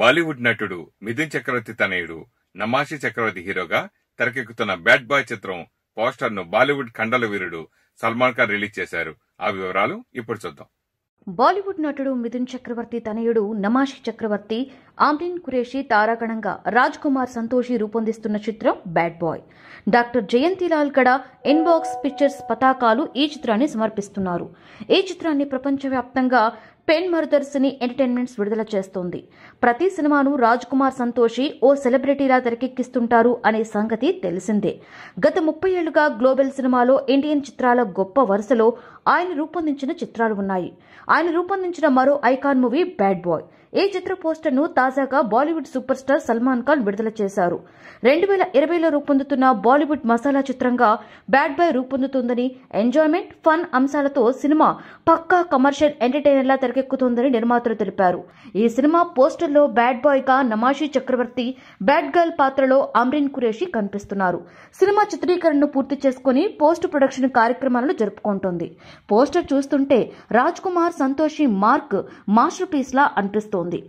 బాలీవుడ్ నటుడు మిథున్ చక్రవర్తి తనయుడు నమాషి చక్రవర్తి హీరోగా తెరకెక్కుతున్న బ్యాడ్ బాయ్ చిత్రం పోస్టర్ ను బాలీవుడ్ కండల వీరుడు సల్మాన్ ఖాన్ రిలీజ్ చేశారు ఆ వివరాలు ఇప్పుడు చూద్దాం బాలీవుడ్ నటుడు మిథున్ చక్రవర్తి తనయుడు నమాషి చక్రవర్తి ఆమ్రిన్ కురేషి తారాగణంగా రాజ్ కుమార్ సంతోషి రూపొందిస్తున్న చిత్రం బ్యాడ్ బాయ్ డాక్టర్ జయంతిలాల్ గడ ఇన్బాక్స్ పిక్చర్స్ పతాకాలు ఈ చిత్రాన్ని సమర్పిస్తున్నారు ఈ చిత్రాన్ని ప్రపంచవ్యాప్తంగా పెన్ మర్దర్ సినీ ఎంటర్టైన్మెంట్స్ విడుదల చేస్తోంది ప్రతి సినిమాను రాజ్ కుమార్ సంతోషి ఓ సెలబ్రిటీలా తెరకెక్కిస్తుంటారు అనే సంగతి తెలిసిందే గత ముప్పై ఏళ్లుగా గ్లోబల్ సినిమాలో ఇండియన్ చిత్రాల గొప్ప వరుసలో ఆయన రూపొందించిన చిత్రాలు ఉన్నాయి ఆయన రూపొందించిన మరో ఐకాన్ మూవీ బ్యాడ్ బాయ్ ఈ చిత్ర పోస్టర్ను తాజాగా Bollywood superstar Salman Khan విడుదల చేశారు రెండు వేల ఇరవైలో రూపొందుతున్న బాలీవుడ్ మసాలా చిత్రంగా బ్యాడ్ బాయ్ రూపొందుతుందని ఎంజాయ్మెంట్ ఫన్ అంశాలతో సినిమా పక్కా కమర్షియల్ ఎంటర్టైనర్లా తెరకెక్కింది తెరకెక్కుతోందని నిర్మాతలు తెలిపారు ఈ సినిమా పోస్టర్లో బ్యాడ్ బాయ్గా నమాషీ చక్రవర్తి బ్యాడ్ గర్ల్ పాత్రలో అమ్రిన్ కురేషి కనిపిస్తున్నారు సినిమా చిత్రీకరణను పూర్తి చేసుకుని పోస్ట్ ప్రొడక్షన్ కార్యక్రమాలను జరుపుకుంటోంది పోస్టర్ చూస్తుంటే రాజ్ కుమార్ సంతోషి మార్క్ మాస్టర్ పీస్లా అనిపిస్తోంది